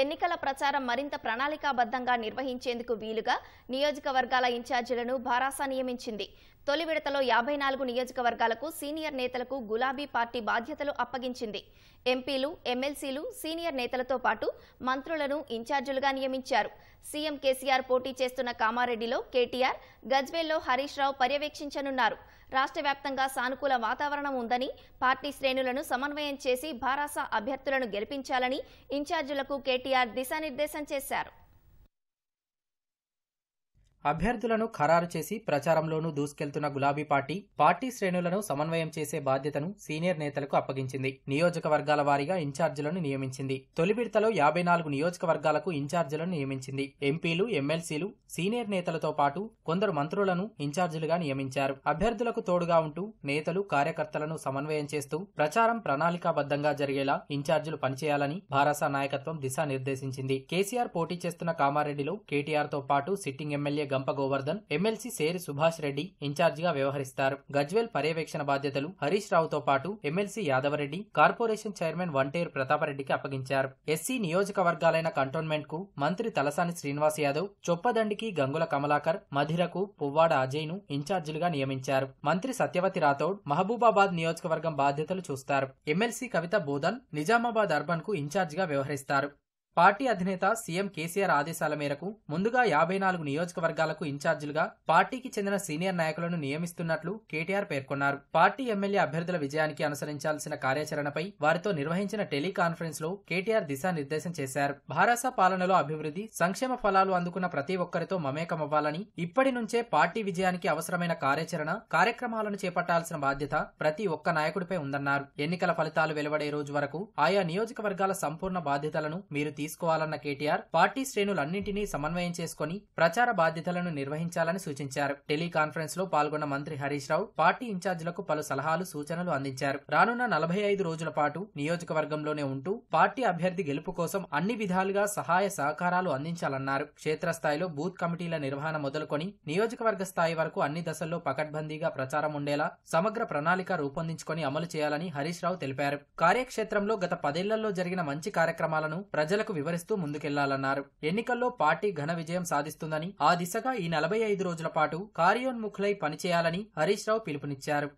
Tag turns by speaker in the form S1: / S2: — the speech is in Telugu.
S1: ఎన్నికల ప్రచారం మరింత ప్రణాళికాబద్ధంగా నిర్వహించేందుకు వీలుగా నియోజకవర్గాల ఇన్ఛార్జీలను భారాస నియమించింది తొలి విడతలో యాభై నాలుగు నియోజకవర్గాలకు సీనియర్ నేతలకు గులాబీ పార్టీ బాధ్యతలు అప్పగించింది ఎంపీలు ఎమ్మెల్సీలు సీనియర్ నేతలతో పాటు మంత్రులను ఇన్ఛార్జీలుగా నియమించారు సీఎం కేసీఆర్ పోటీ చేస్తున్న కామారెడ్డిలో కేటీఆర్ గజ్వేల్లో హరీష్ రావు పర్యవేక్షించనున్నారు రాష్ట్ర వ్యాప్తంగా సానుకూల వాతావరణం ఉందని పార్టీ శ్రేణులను సమన్వయం చేసి భారాస అభ్యర్థులను గెలిపించాలని ఇన్ఛార్జీలకు కేటీఆర్ దిశానిర్దేశం చేశారు
S2: అభ్యర్థులను ఖరారు చేసి ప్రచారంలోనూ దూసుకెళ్తున్న గులాబీ పార్టీ పార్టీ శ్రేణులను సమన్వయం చేసే బాధ్యతను సీనియర్ నేతలకు అప్పగించింది నియోజకవర్గాల వారీగా ఇన్ఛార్జీలను నియమించింది తొలి విడతలో యాభై నాలుగు నియోజకవర్గాలకు ఇన్ఛార్జీలను నియమించింది ఎంపీలు ఎమ్మెల్సీలు సీనియర్ నేతలతో పాటు కొందరు మంత్రులను ఇన్ఛార్జీలుగా నియమించారు అభ్యర్థులకు తోడుగా ఉంటూ నేతలు కార్యకర్తలను సమన్వయం చేస్తూ ప్రచారం ప్రణాళికాబద్ధంగా జరిగేలా ఇన్ఛార్జీలు పనిచేయాలని భారసా నాయకత్వం దిశానిర్దేశించింది కేసీఆర్ పోటీ చేస్తున్న కామారెడ్డిలో కేటీఆర్తో పాటు సిట్టింగ్ ఎమ్మెల్యే గంప గోవర్ధన్ ఎమ్మెల్సీ సేరి సుభాష్ రెడ్డి ఇన్ఛార్జిగా వ్యవహరిస్తారు గజ్వేల్ పర్యవేక్షణ బాధ్యతలు హరీష్ రావుతో పాటు MLC Yadava Reddy corporation chairman Vanteru ప్రతాపరెడ్డికి అప్పగించారు ఎస్సీ నియోజకవర్గాలైన కంటోన్మెంట్ కు మంత్రి తలసాని శ్రీనివాస్ యాదవ్ చొప్పదండికి గంగుల కమలాకర్ మధిరకు పువ్వాడ అజయ్ ను ఇన్ఛార్జిలుగా నియమించారు మంత్రి సత్యవతి రాథోడ్ మహబూబాబాద్ నియోజకవర్గం బాధ్యతలు చూస్తారు ఎమ్మెల్సీ కవిత బోధన్ నిజామాబాద్ అర్బన్ కు ఇన్ఛార్జిగా వ్యవహరిస్తారు పార్టీ అధినేత సీఎం కేసీఆర్ ఆదేశాల మేరకు ముందుగా యాభై నాలుగు నియోజకవర్గాలకు ఇన్ఛార్జీలుగా పార్టీకి చెందిన సీనియర్ నాయకులను నియమిస్తున్నట్లు కేటీఆర్ పేర్కొన్నారు పార్టీ ఎమ్మెల్యే అభ్యర్థుల విజయానికి అనుసరించాల్సిన కార్యాచరణపై వారితో నిర్వహించిన టెలికాన్ఫరెన్స్ లో కేటీఆర్ దిశానిర్దేశం చేశారు భారస పాలనలో అభివృద్ధి సంక్షేమ ఫలాలు అందుకున్న ప్రతి ఒక్కరితో మమేకమవ్వాలని ఇప్పటి నుంచే పార్టీ విజయానికి అవసరమైన కార్యాచరణ కార్యక్రమాలను చేపట్టాల్సిన బాధ్యత ప్రతి ఒక్క నాయకుడిపై ఉందన్నారు ఎన్నికల ఫలితాలు వెలువడే రోజు వరకు ఆయా నియోజకవర్గాల సంపూర్ణ బాధ్యతలను మీరు తీసుకు తీసుకోవాలన్న కేటీఆర్ పార్టీ శ్రేణులన్నింటినీ సమన్వయం చేసుకుని ప్రచార బాధ్యతలను నిర్వహించాలని సూచించారు టెలికాన్ఫరెన్స్ లో పాల్గొన్న మంత్రి హరీష్ రావు పార్టీ ఇన్ఛార్జీలకు పలు సలహాలు సూచనలు అందించారు రానున్న నలభై ఐదు రోజుల పాటు నియోజకవర్గంలోనే ఉంటూ పార్టీ అభ్యర్థి గెలుపు కోసం అన్ని విధాలుగా సహాయ సహకారాలు అందించాలన్నారు క్షేత్రస్థాయిలో బూత్ కమిటీల నిర్వహణ మొదలుకొని నియోజకవర్గ స్థాయి వరకు అన్ని దశల్లో పకడ్బందీగా ప్రచారం ఉండేలా సమగ్ర ప్రణాళిక రూపొందించుకొని అమలు చేయాలని హరీష్ రావు తెలిపారు కార్యక్షేత్రంలో గత పదేళ్లలో జరిగిన మంచి కార్యక్రమాలను ప్రజలకు వివరిస్తూ ముందుకెళ్లాలన్నారు ఎన్నికల్లో పార్టీ ఘన విజయం సాధిస్తుందని ఆ దిశగా ఈ నలభై ఐదు రోజుల పాటు కార్యోన్ముఖులై పనిచేయాలని హరీష్ రావు పిలుపునిచ్చారు